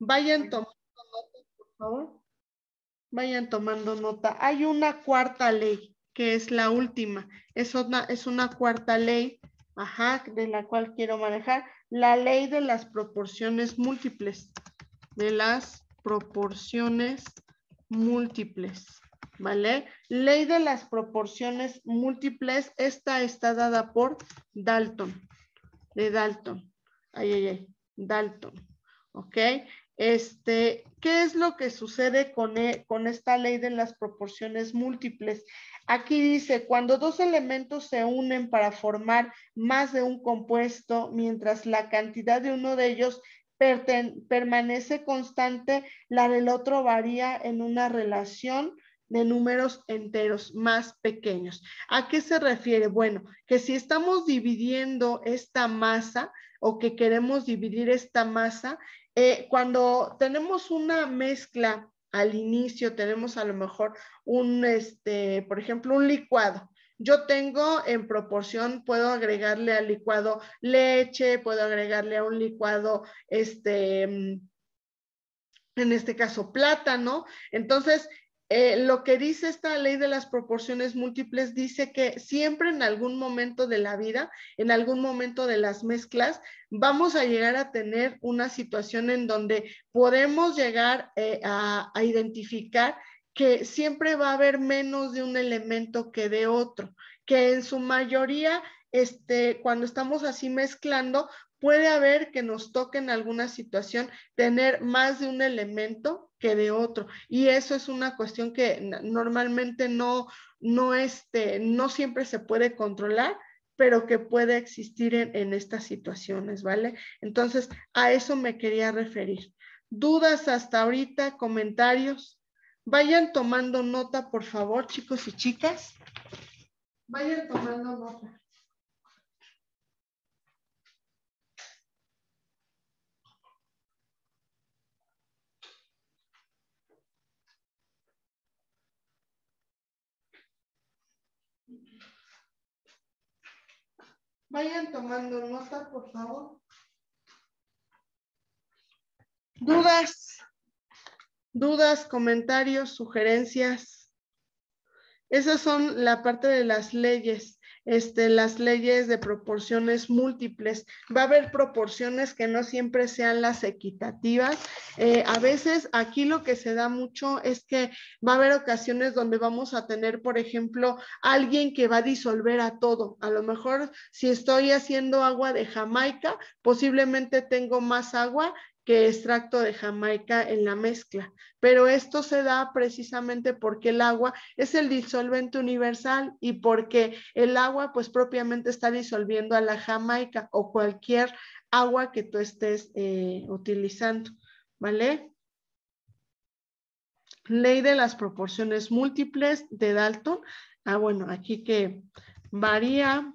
Vayan tomando nota, por favor. Vayan tomando nota. Hay una cuarta ley, que es la última. Es una, es una cuarta ley, ajá, de la cual quiero manejar. La ley de las proporciones múltiples. De las proporciones múltiples. ¿Vale? Ley de las proporciones múltiples. Esta está dada por Dalton. De Dalton. Ay, ay, ay. Dalton. ¿Ok? Este, ¿Qué es lo que sucede e, con, esta ley de las proporciones múltiples? Aquí dice, cuando dos elementos se unen para formar más de un compuesto, mientras la cantidad de uno de ellos permanece constante, la del otro varía en una relación de números enteros más pequeños. ¿A qué se refiere? Bueno, que si estamos dividiendo esta masa o que queremos dividir esta masa, eh, cuando tenemos una mezcla al inicio, tenemos a lo mejor un, este, por ejemplo, un licuado. Yo tengo en proporción, puedo agregarle al licuado leche, puedo agregarle a un licuado, este, mm, en este caso, plátano. Entonces, eh, lo que dice esta ley de las proporciones múltiples dice que siempre en algún momento de la vida, en algún momento de las mezclas, vamos a llegar a tener una situación en donde podemos llegar eh, a, identificar que siempre va a haber menos de un elemento que de otro, que en su mayoría este, cuando estamos así mezclando, puede haber que nos toque en alguna situación tener más de un elemento que de otro. Y eso es una cuestión que normalmente no, no, este, no siempre se puede controlar, pero que puede existir en, en estas situaciones, ¿vale? Entonces, a eso me quería referir. ¿Dudas hasta ahorita? ¿Comentarios? Vayan tomando nota, por favor, chicos y chicas. Vayan tomando nota. Vayan tomando nota, por favor. ¿Dudas? ¿Dudas, comentarios, sugerencias? Esas son la parte de las leyes. Este, las leyes de proporciones múltiples. Va a haber proporciones que no siempre sean las equitativas. Eh, a veces aquí lo que se da mucho es que va a haber ocasiones donde vamos a tener, por ejemplo, alguien que va a disolver a todo. A lo mejor si estoy haciendo agua de Jamaica, posiblemente tengo más agua que extracto de Jamaica en la mezcla. Pero esto se da precisamente porque el agua es el disolvente universal y porque el agua pues propiamente está disolviendo a la Jamaica o cualquier agua que tú estés eh, utilizando, ¿vale? Ley de las proporciones múltiples de Dalton. Ah, bueno, aquí que varía,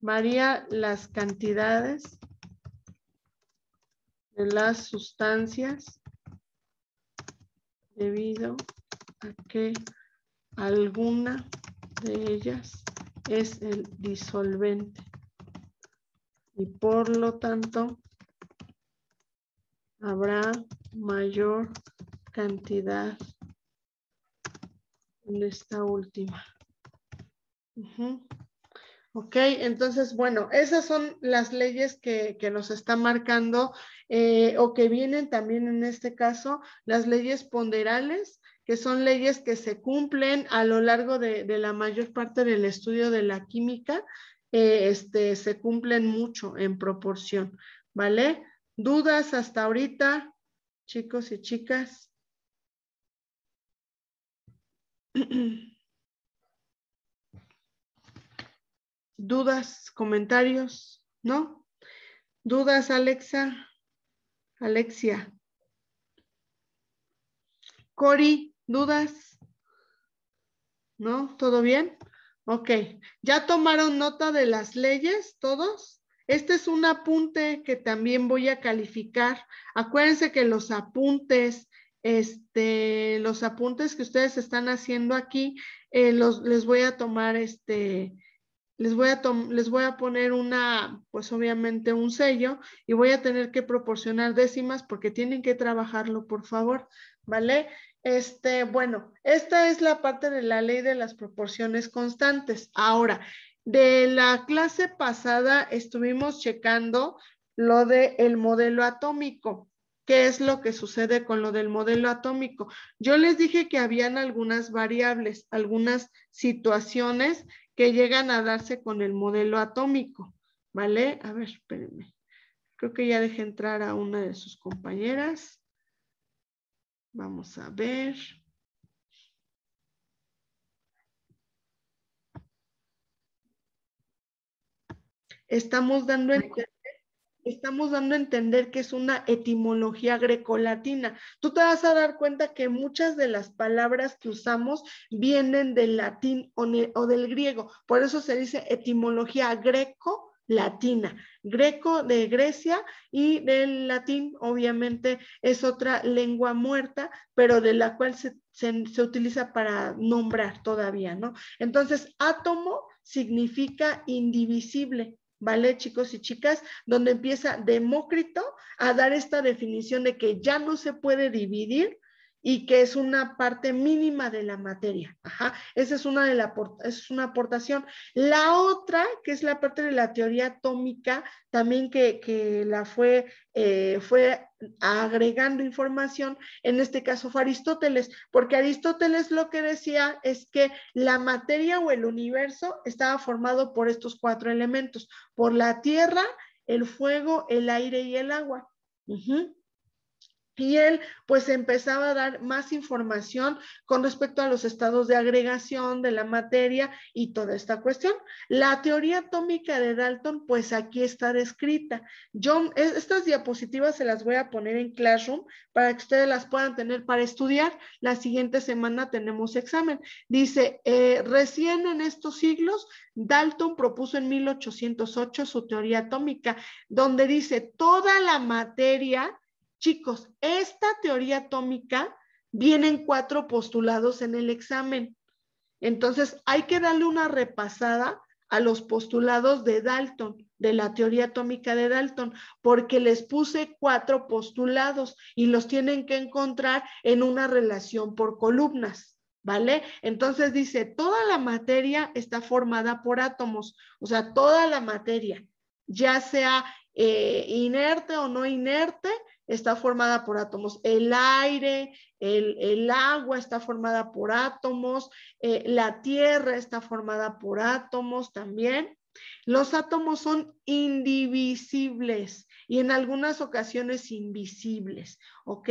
varía las cantidades de las sustancias debido a que alguna de ellas es el disolvente y por lo tanto habrá mayor cantidad en esta última. Ok, entonces, bueno, esas son las leyes que, nos está marcando eh, o que vienen también en este caso, las leyes ponderales, que son leyes que se cumplen a lo largo de, la mayor parte del estudio de la química, eh, este, se cumplen mucho en proporción, ¿vale? ¿Dudas hasta ahorita, chicos y chicas? dudas, comentarios, ¿no? ¿Dudas, Alexa? Alexia. Cori, ¿dudas? ¿No? ¿Todo bien? Ok. ¿Ya tomaron nota de las leyes todos? Este es un apunte que también voy a calificar. Acuérdense que los apuntes, este, los apuntes que ustedes están haciendo aquí, eh, los, les voy a tomar este, les voy, a les voy a poner una, pues obviamente un sello y voy a tener que proporcionar décimas porque tienen que trabajarlo, por favor, ¿vale? Este, bueno, esta es la parte de la ley de las proporciones constantes. Ahora, de la clase pasada estuvimos checando lo del el modelo atómico. ¿Qué es lo que sucede con lo del modelo atómico? Yo les dije que habían algunas variables, algunas situaciones que llegan a darse con el modelo atómico, ¿vale? A ver, espérenme. Creo que ya dejé entrar a una de sus compañeras. Vamos a ver. Estamos dando el estamos dando a entender que es una etimología grecolatina. Tú te vas a dar cuenta que muchas de las palabras que usamos vienen del latín o, del griego. Por eso se dice etimología greco latina, greco de Grecia y del latín obviamente es otra lengua muerta, pero de la cual se utiliza para nombrar todavía, ¿no? Entonces, átomo significa indivisible, ¿vale, chicos y chicas? Donde empieza Demócrito a dar esta definición de que ya no se puede dividir y que es una parte mínima de la materia. esa es una, de la, es una aportación. La otra, que es la parte de la teoría atómica, también que, la fue, eh, fue agregando información, en este caso fue Aristóteles, porque Aristóteles lo que decía es que la materia o el universo estaba formado por estos cuatro elementos, por la tierra, el fuego, el aire y el agua y él pues empezaba a dar más información con respecto a los estados de agregación de la materia y toda esta cuestión. La teoría atómica de Dalton pues aquí está descrita. Yo e, estas diapositivas se las voy a poner en Classroom para que ustedes las puedan tener para estudiar. La siguiente semana tenemos examen. Dice, eh, recién en estos siglos, Dalton propuso en 1808 su teoría atómica, donde dice, toda la materia Chicos, esta teoría atómica vienen cuatro postulados en el examen. Entonces, hay que darle una repasada a los postulados de Dalton, de la teoría atómica de Dalton, porque les puse cuatro postulados y los tienen que encontrar en una relación por columnas, ¿vale? Entonces dice, toda la materia está formada por átomos, o sea, toda la materia, ya sea eh, inerte o no inerte, está formada por átomos, el aire, el, agua está formada por átomos, eh, la tierra está formada por átomos también. Los átomos son indivisibles y en algunas ocasiones invisibles, ¿ok?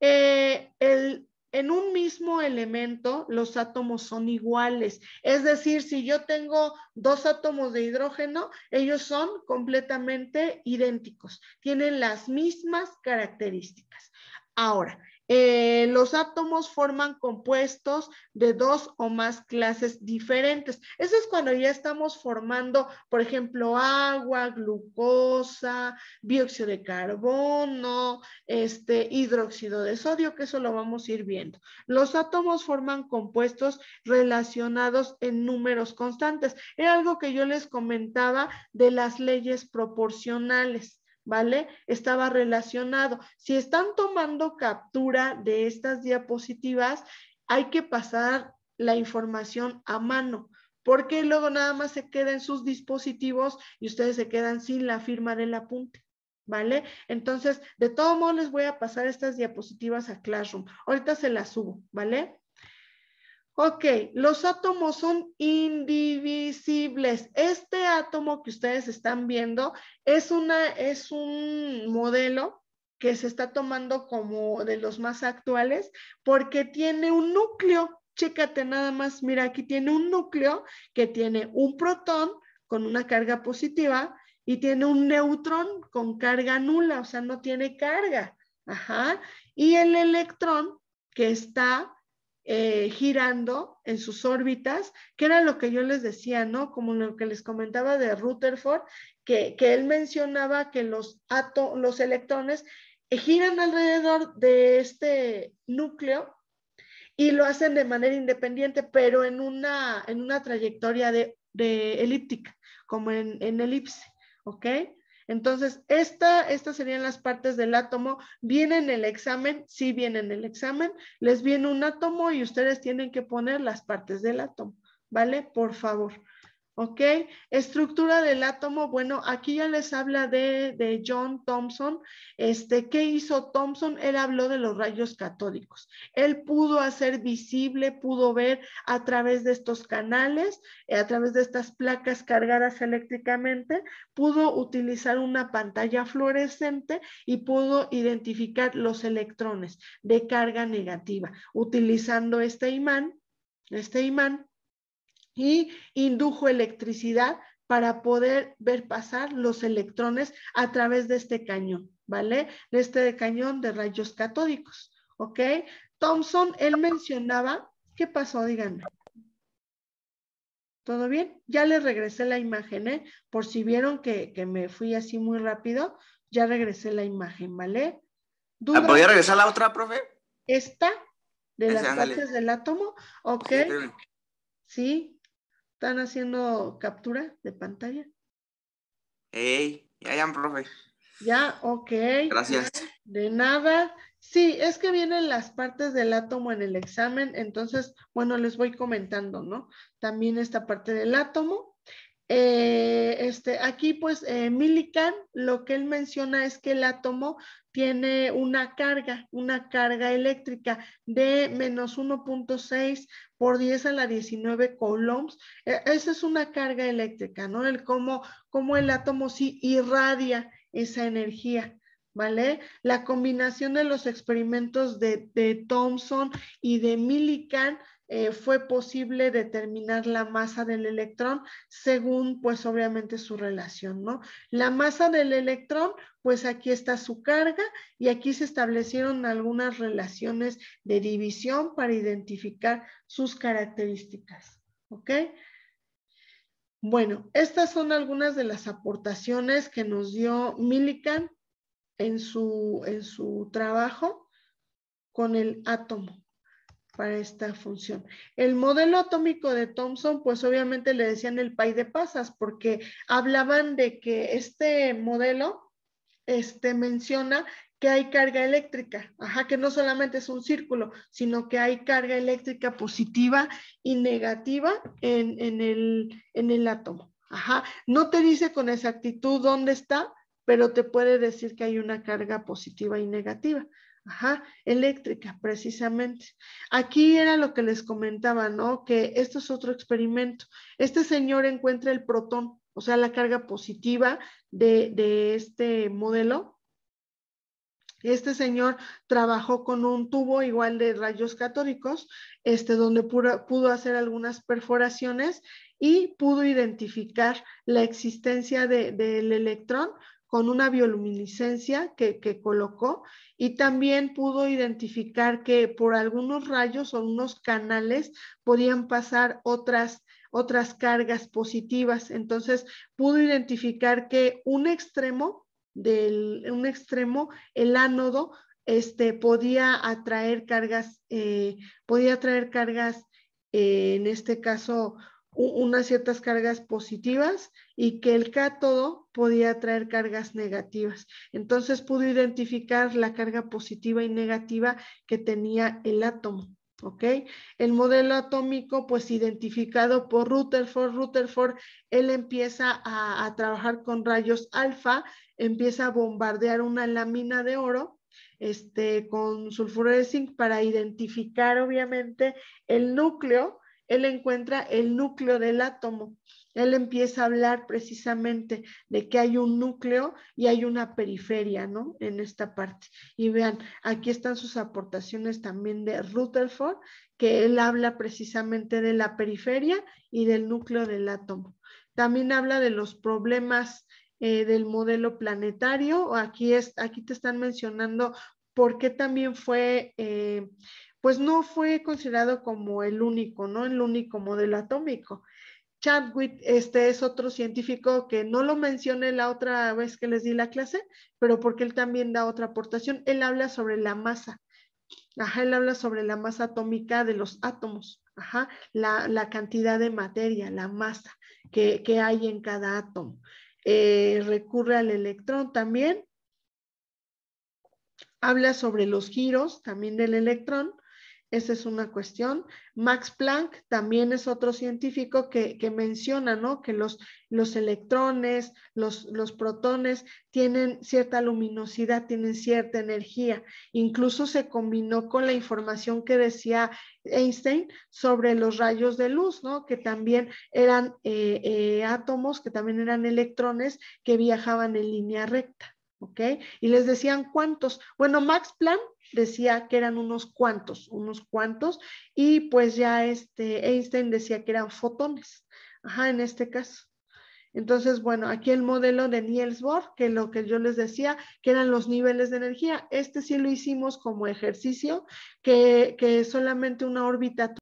Eh, el en un mismo elemento los átomos son iguales. Es decir, si yo tengo dos átomos de hidrógeno, ellos son completamente idénticos, tienen las mismas características. Ahora, eh, los átomos forman compuestos de dos o más clases diferentes. Eso es cuando ya estamos formando, por ejemplo, agua, glucosa, dióxido de carbono, este, hidróxido de sodio, que eso lo vamos a ir viendo. Los átomos forman compuestos relacionados en números constantes. Es algo que yo les comentaba de las leyes proporcionales. ¿vale? Estaba relacionado. Si están tomando captura de estas diapositivas, hay que pasar la información a mano, porque luego nada más se queda en sus dispositivos y ustedes se quedan sin la firma del apunte. ¿Vale? Entonces, de todo modo les voy a pasar estas diapositivas a Classroom. Ahorita se las subo, ¿vale? Ok, los átomos son indivisibles. Este átomo que ustedes están viendo es, una, es un modelo que se está tomando como de los más actuales porque tiene un núcleo. Chécate nada más, mira, aquí tiene un núcleo que tiene un protón con una carga positiva y tiene un neutrón con carga nula, o sea, no tiene carga. Ajá. Y el electrón que está eh, girando en sus órbitas, que era lo que yo les decía, ¿no? Como lo que les comentaba de Rutherford, que, él mencionaba que los, los electrones eh, giran alrededor de este núcleo y lo hacen de manera independiente, pero en una, en una trayectoria de, de elíptica, como en, en elipse, ¿ok? Entonces, esta, estas serían las partes del átomo. Vienen el examen? Sí, vienen el examen. Les viene un átomo y ustedes tienen que poner las partes del átomo, ¿vale? Por favor. ¿Ok? Estructura del átomo. Bueno, aquí ya les habla de, John Thompson. Este, ¿Qué hizo Thompson? Él habló de los rayos catódicos. Él pudo hacer visible, pudo ver a través de estos canales, eh, a través de estas placas cargadas eléctricamente, pudo utilizar una pantalla fluorescente y pudo identificar los electrones de carga negativa utilizando este imán, este imán y indujo electricidad para poder ver pasar los electrones a través de este cañón, ¿vale? De este cañón de rayos catódicos, ¿ok? Thompson, él mencionaba, ¿qué pasó? Díganme. ¿Todo bien? Ya les regresé la imagen, ¿eh? Por si vieron que, me fui así muy rápido, ya regresé la imagen, ¿vale? Ah, ¿Podría regresar la otra, profe? Esta, de las partes del átomo, ¿ok? sí ¿Están haciendo captura de pantalla? Ey, ya, ya, profe. Ya, ok. Gracias. De nada. Sí, es que vienen las partes del átomo en el examen, entonces, bueno, les voy comentando, ¿no? También esta parte del átomo. Eh, este, aquí pues eh, Millikan lo que él menciona es que el átomo tiene una carga, una carga eléctrica de menos 1.6 por 10 a la 19 coulombs. E, esa es una carga eléctrica, ¿no? El cómo, cómo el átomo sí irradia esa energía. ¿Vale? La combinación de los experimentos de, de Thomson y de Millikan eh, fue posible determinar la masa del electrón según, pues obviamente, su relación, ¿no? La masa del electrón, pues aquí está su carga y aquí se establecieron algunas relaciones de división para identificar sus características, ¿ok? Bueno, estas son algunas de las aportaciones que nos dio Millikan en su, en su trabajo con el átomo para esta función. El modelo atómico de Thomson, pues obviamente le decían el pay de pasas, porque hablaban de que este modelo este, menciona que hay carga eléctrica, ajá, que no solamente es un círculo, sino que hay carga eléctrica positiva y negativa en, el, en el átomo. Ajá. No te dice con exactitud dónde está, pero te puede decir que hay una carga positiva y negativa. Ajá, eléctrica, precisamente. Aquí era lo que les comentaba, ¿no? Que esto es otro experimento. Este señor encuentra el protón, o sea, la carga positiva de, este modelo. Este señor trabajó con un tubo igual de rayos catódicos, este, donde pudo hacer algunas perforaciones y pudo identificar la existencia del electrón con una bioluminiscencia que, colocó y también pudo identificar que por algunos rayos o unos canales podían pasar otras, otras cargas positivas. Entonces pudo identificar que un extremo del un extremo, el ánodo, este, podía atraer cargas, eh, podía atraer cargas, eh, en este caso, unas ciertas cargas positivas y que el cátodo podía traer cargas negativas. Entonces pudo identificar la carga positiva y negativa que tenía el átomo. ¿Ok? El modelo atómico, pues identificado por Rutherford, Rutherford, él empieza a, trabajar con rayos alfa, empieza a bombardear una lámina de oro este, con sulfuro para identificar obviamente el núcleo él encuentra el núcleo del átomo. Él empieza a hablar precisamente de que hay un núcleo y hay una periferia, ¿no? En esta parte. Y vean, aquí están sus aportaciones también de Rutherford, que él habla precisamente de la periferia y del núcleo del átomo. También habla de los problemas eh, del modelo planetario. Aquí, es, aquí te están mencionando por qué también fue... Eh, pues no fue considerado como el único, ¿no? El único modelo atómico. Chadwick, este es otro científico que no lo mencioné la otra vez que les di la clase, pero porque él también da otra aportación. Él habla sobre la masa. Ajá, él habla sobre la masa atómica de los átomos. Ajá, la, cantidad de materia, la masa que, hay en cada átomo. Eh, recurre al electrón también. Habla sobre los giros también del electrón esa es una cuestión. Max Planck también es otro científico que, menciona, ¿no? Que los, los electrones, los, los, protones tienen cierta luminosidad, tienen cierta energía. Incluso se combinó con la información que decía Einstein sobre los rayos de luz, ¿no? Que también eran eh, eh, átomos, que también eran electrones que viajaban en línea recta. ¿ok? Y les decían cuántos. Bueno, Max Planck decía que eran unos cuantos, unos cuantos, y pues ya este Einstein decía que eran fotones, ajá, en este caso. Entonces, bueno, aquí el modelo de Niels Bohr, que lo que yo les decía, que eran los niveles de energía. Este sí lo hicimos como ejercicio, que, que solamente una órbita